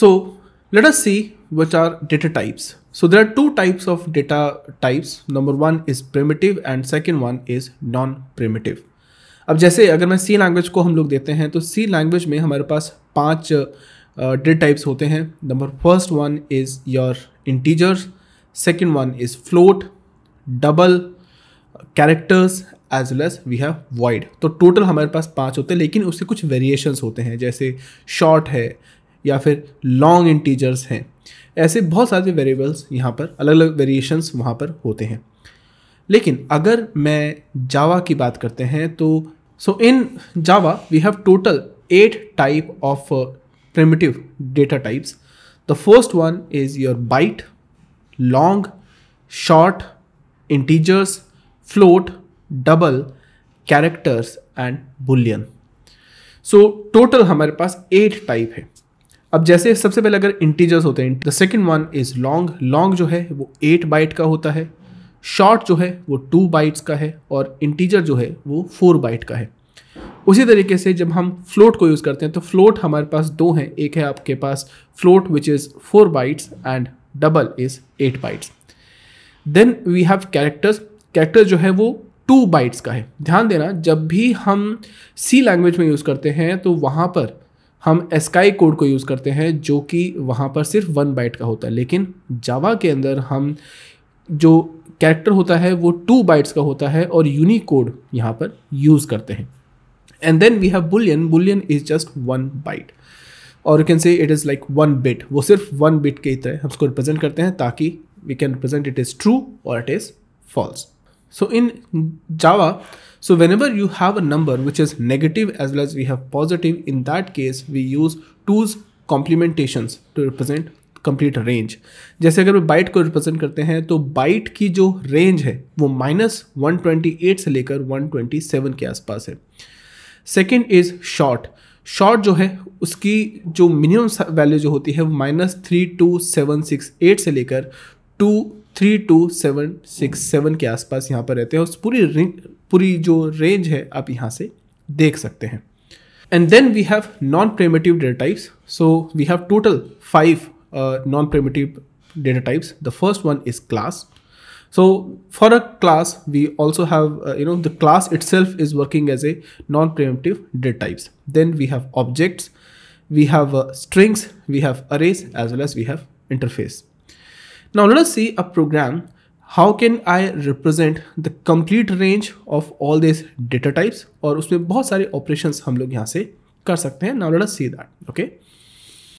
So let us see which are data types. So there are two types of data types. Number one is primitive and second one is non-primitive. अब जैसे अगर मैं C language को हम लोग देते हैं तो C language में हमारे पास पांच डेट uh, टाइप्स होते हैं number first one is your integers second one is float double characters as well as we have void तो टोटल हमारे पास पांच होते हैं लेकिन उससे कुछ वेरिएशंस होते हैं जैसे शॉर्ट है या फिर लॉन्ग इंटीजर्स हैं ऐसे बहुत सारे वेरिएबल्स यहाँ पर अलग अलग वेरिएशंस वहाँ पर होते हैं लेकिन अगर मैं जावा की बात करते हैं तो so in Java we have total eight type of primitive data types the first one is your byte long short integers float double characters and boolean so total हमारे पास एट टाइप है अब जैसे सबसे पहले अगर इंटीजर्स होते हैं the second one is long long जो है वो एट बाइट का होता है शॉर्ट जो है वो टू बाइट्स का है और इंटीजर जो है वो फोर बाइट का है उसी तरीके से जब हम फ्लोट को यूज़ करते हैं तो फ्लोट हमारे पास दो हैं एक है आपके पास float which is four bytes and double is eight bytes then we have characters character जो है वो टू बाइट्स का है ध्यान देना जब भी हम सी लैंग्वेज में यूज़ करते हैं तो वहाँ पर हम एस्काई कोड को यूज़ करते हैं जो कि वहाँ पर सिर्फ वन बाइट का होता है लेकिन जावा के अंदर हम जो कैरेक्टर होता है वो टू बाइट्स का होता है और यूनिक कोड यहाँ पर यूज़ करते हैं and then we have boolean boolean is just one byte और you can say it is like one bit वो सिर्फ वन बिट के ही तरह हम उसको रिप्रेजेंट करते हैं ताकि we can represent it is true और it is false so in Java So whenever you have a number which is negative as well as we have positive, in that case we use two's complementations to represent complete range जैसे अगर byte को represent करते हैं तो byte की जो range है वो minus 128 से लेकर 127 के आसपास है Second is short. शॉर्ट जो है उसकी जो मिनिमम वैल्यू जो होती है वो minus three two seven six eight से लेकर two three two seven six seven के आसपास यहाँ पर रहते हैं उस पूरी पूरी जो रेंज है आप यहाँ से देख सकते हैं and then we have non primitive data types so we have total five non primitive data types the first one is class so for a class we also have you know the class itself is working as a non primitive data types then we have objects we have strings we have arrays as well as we have interface Now let us see a program. How can I represent the complete range of all these data types और उसमें बहुत सारे operations हम लोग यहाँ से कर सकते हैं. Now let us see that. Okay.